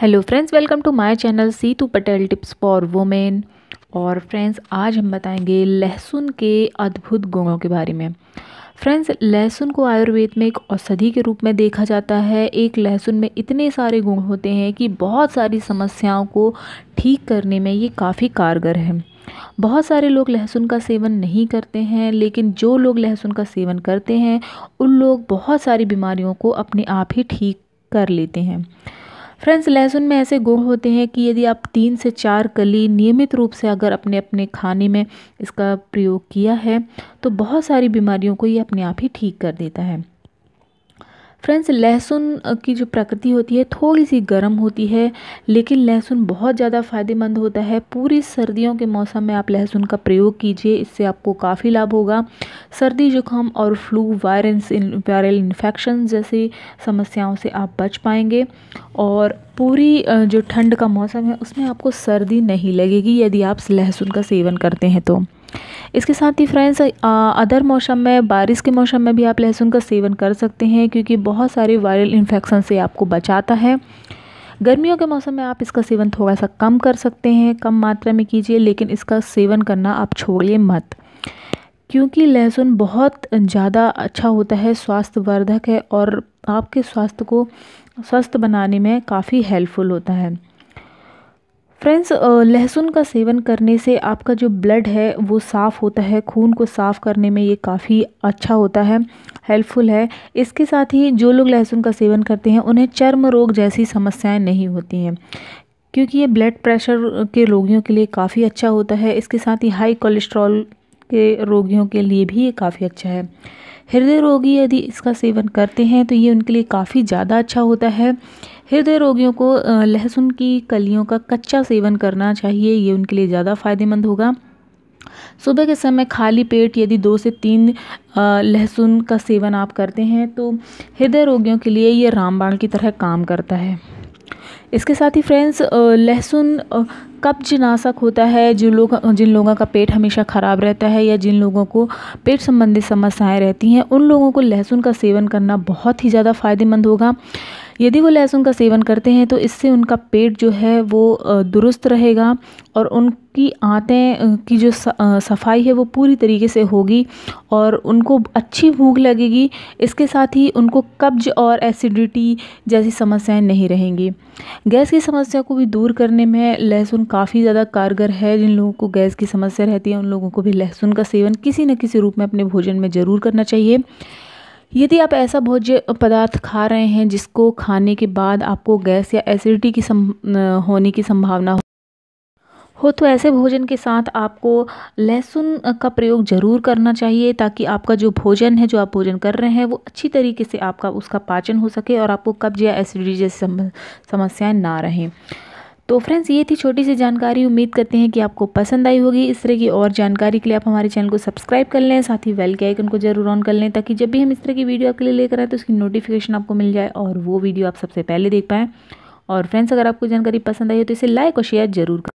hello friends welcome to my channel Situ Patel tips for women और friends आज हम बताएंगे लहसुन के अद्भुत गुणों के बारे में फ्रेंड्स लहसुन को आयुर्वेद में एक औषधि के रूप में देखा जाता है एक लहसुन में इतने सारे गुण होते हैं कि बहुत सारी समस्याओं को ठीक करने में ये काफ़ी कारगर है बहुत सारे लोग लहसुन का सेवन नहीं करते हैं लेकिन जो लोग लहसुन का सेवन करते हैं उन लोग बहुत सारी बीमारियों को अपने आप ही ठीक कर लेते हैं फ्रेंड्स लहसुन में ऐसे गुण होते हैं कि यदि आप तीन से चार कली नियमित रूप से अगर अपने अपने खाने में इसका प्रयोग किया है तो बहुत सारी बीमारियों को ये अपने आप ही ठीक कर देता है फ्रेंड्स लहसुन की जो प्रकृति होती है थोड़ी सी गर्म होती है लेकिन लहसुन बहुत ज़्यादा फ़ायदेमंद होता है पूरी सर्दियों के मौसम में आप लहसुन का प्रयोग कीजिए इससे आपको काफ़ी लाभ होगा सर्दी जुकाम और फ्लू वायरस वायरल इन्फेक्शन जैसी समस्याओं से आप बच पाएंगे और पूरी जो ठंड का मौसम है उसमें आपको सर्दी नहीं लगेगी यदि आप लहसुन का सेवन करते हैं तो इसके साथ ही फ्रेंड्स अदर मौसम में बारिश के मौसम में भी आप लहसुन का सेवन कर सकते हैं क्योंकि बहुत सारे वायरल इन्फेक्शन से आपको बचाता है गर्मियों के मौसम में आप इसका सेवन थोड़ा सा कम कर सकते हैं कम मात्रा में कीजिए लेकिन इसका सेवन करना आप छोड़िए मत क्योंकि लहसुन बहुत ज़्यादा अच्छा होता है स्वास्थ्यवर्धक है और आपके स्वास्थ्य को स्वस्थ बनाने में काफ़ी हेल्पफुल होता है फ्रेंड्स लहसुन का सेवन करने से आपका जो ब्लड है वो साफ़ होता है खून को साफ़ करने में ये काफ़ी अच्छा होता है हेल्पफुल है इसके साथ ही जो लोग लहसुन का सेवन करते हैं उन्हें चर्म रोग जैसी समस्याएं नहीं होती हैं क्योंकि ये ब्लड प्रेशर के रोगियों के लिए काफ़ी अच्छा होता है इसके साथ ही हाई कोलेस्ट्रॉल के रोगियों के लिए भी ये काफ़ी अच्छा है हृदय रोगी यदि इसका सेवन करते हैं तो ये उनके लिए काफ़ी ज़्यादा अच्छा होता है हृदय रोगियों को लहसुन की कलियों का कच्चा सेवन करना चाहिए ये उनके लिए ज़्यादा फ़ायदेमंद होगा सुबह के समय खाली पेट यदि दो से तीन लहसुन का सेवन आप करते हैं तो हृदय रोगियों के लिए ये रामबाण की तरह काम करता है इसके साथ ही फ्रेंड्स लहसुन कब्ज नाशक होता है जो लोग जिन लोगों का पेट हमेशा ख़राब रहता है या जिन लोगों को पेट संबंधी समस्याएं रहती हैं उन लोगों को लहसुन का सेवन करना बहुत ही ज़्यादा फ़ायदेमंद होगा यदि वो लहसुन का सेवन करते हैं तो इससे उनका पेट जो है वो दुरुस्त रहेगा और उनकी आते की जो सफाई है वो पूरी तरीके से होगी और उनको अच्छी भूख लगेगी इसके साथ ही उनको कब्ज और एसिडिटी जैसी समस्याएं नहीं रहेंगी गैस की समस्या को भी दूर करने में लहसुन काफ़ी ज़्यादा कारगर है जिन लोगों को गैस की समस्या रहती है उन लोगों को भी लहसुन का सेवन किसी न किसी रूप में अपने भोजन में ज़रूर करना चाहिए यदि आप ऐसा भोज्य पदार्थ खा रहे हैं जिसको खाने के बाद आपको गैस या एसिडिटी की सम, होने की संभावना हो हो तो ऐसे भोजन के साथ आपको लहसुन का प्रयोग ज़रूर करना चाहिए ताकि आपका जो भोजन है जो आप भोजन कर रहे हैं वो अच्छी तरीके से आपका उसका पाचन हो सके और आपको कब्ज या एसिडिटी जैसी समस्याएँ ना रहें तो फ्रेंड्स ये थी छोटी सी जानकारी उम्मीद करते हैं कि आपको पसंद आई होगी इस तरह की और जानकारी के लिए आप हमारे चैनल को सब्सक्राइब कर लें साथ ही वेल के आइकन को जरूर ऑन कर लें ताकि जब भी हम इस तरह की वीडियो आपके लिए लेकर आए तो उसकी नोटिफिकेशन आपको मिल जाए और वो वीडियो आप सबसे पहले देख पाएँ और फ्रेंड्स अगर आपको जानकारी पसंद आई हो तो इसे लाइक और शेयर जरूर करें